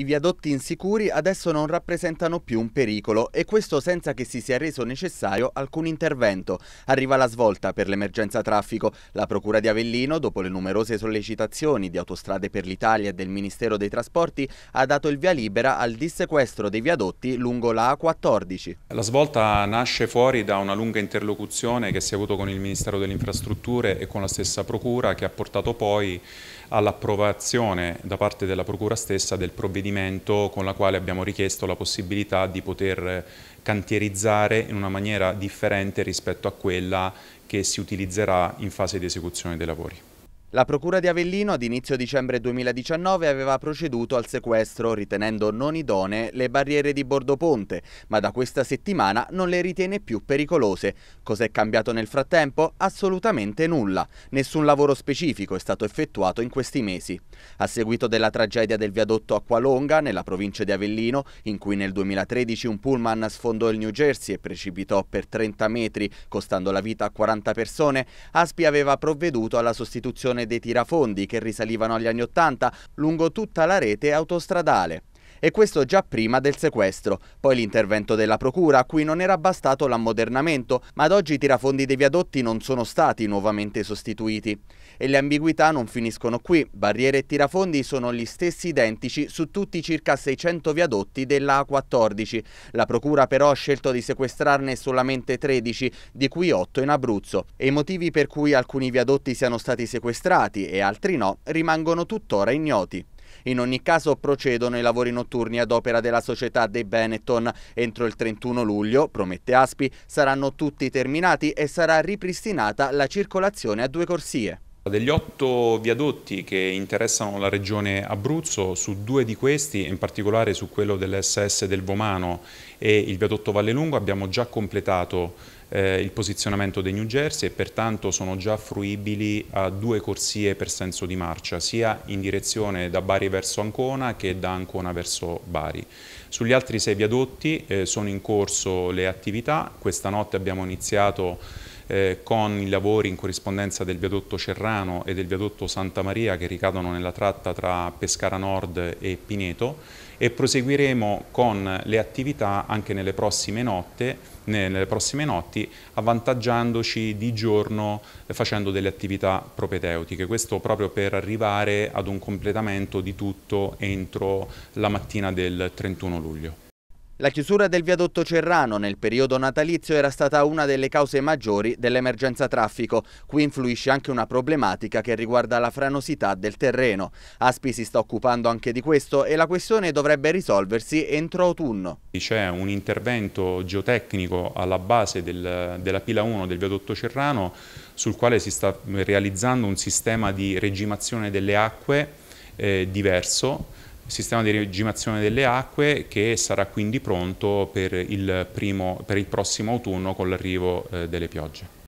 I viadotti insicuri adesso non rappresentano più un pericolo e questo senza che si sia reso necessario alcun intervento. Arriva la svolta per l'emergenza traffico. La Procura di Avellino, dopo le numerose sollecitazioni di Autostrade per l'Italia e del Ministero dei Trasporti, ha dato il via libera al dissequestro dei viadotti lungo la A14. La svolta nasce fuori da una lunga interlocuzione che si è avuto con il Ministero delle Infrastrutture e con la stessa Procura che ha portato poi all'approvazione da parte della Procura stessa del provvedimento provvedimento con la quale abbiamo richiesto la possibilità di poter cantierizzare in una maniera differente rispetto a quella che si utilizzerà in fase di esecuzione dei lavori. La Procura di Avellino ad inizio dicembre 2019 aveva proceduto al sequestro ritenendo non idonee le barriere di Bordo Ponte, ma da questa settimana non le ritiene più pericolose. Cos'è cambiato nel frattempo? Assolutamente nulla. Nessun lavoro specifico è stato effettuato in questi mesi. A seguito della tragedia del viadotto Acqualonga, nella provincia di Avellino, in cui nel 2013 un pullman sfondò il New Jersey e precipitò per 30 metri, costando la vita a 40 persone, Aspi aveva provveduto alla sostituzione dei tirafondi che risalivano agli anni Ottanta lungo tutta la rete autostradale e questo già prima del sequestro. Poi l'intervento della procura, a cui non era bastato l'ammodernamento, ma ad oggi i tirafondi dei viadotti non sono stati nuovamente sostituiti. E le ambiguità non finiscono qui. Barriere e tirafondi sono gli stessi identici su tutti i circa 600 viadotti della A14. La procura però ha scelto di sequestrarne solamente 13, di cui 8 in Abruzzo. E i motivi per cui alcuni viadotti siano stati sequestrati e altri no rimangono tuttora ignoti. In ogni caso procedono i lavori notturni ad opera della società dei Benetton. Entro il 31 luglio, promette Aspi, saranno tutti terminati e sarà ripristinata la circolazione a due corsie. Degli otto viadotti che interessano la regione Abruzzo, su due di questi, in particolare su quello dell'SS del Vomano e il viadotto Valle Lungo, abbiamo già completato eh, il posizionamento dei New Jersey e pertanto sono già fruibili a due corsie per senso di marcia, sia in direzione da Bari verso Ancona che da Ancona verso Bari. Sugli altri sei viadotti eh, sono in corso le attività, questa notte abbiamo iniziato eh, con i lavori in corrispondenza del viadotto Cerrano e del viadotto Santa Maria che ricadono nella tratta tra Pescara Nord e Pineto e proseguiremo con le attività anche nelle prossime, notte, nelle prossime notti avvantaggiandoci di giorno eh, facendo delle attività propedeutiche, questo proprio per arrivare ad un completamento di tutto entro la mattina del 31 luglio. La chiusura del viadotto Cerrano nel periodo natalizio era stata una delle cause maggiori dell'emergenza traffico. Qui influisce anche una problematica che riguarda la franosità del terreno. Aspi si sta occupando anche di questo e la questione dovrebbe risolversi entro autunno. C'è un intervento geotecnico alla base del, della pila 1 del viadotto Cerrano sul quale si sta realizzando un sistema di regimazione delle acque eh, diverso sistema di regimazione delle acque che sarà quindi pronto per il, primo, per il prossimo autunno con l'arrivo eh, delle piogge.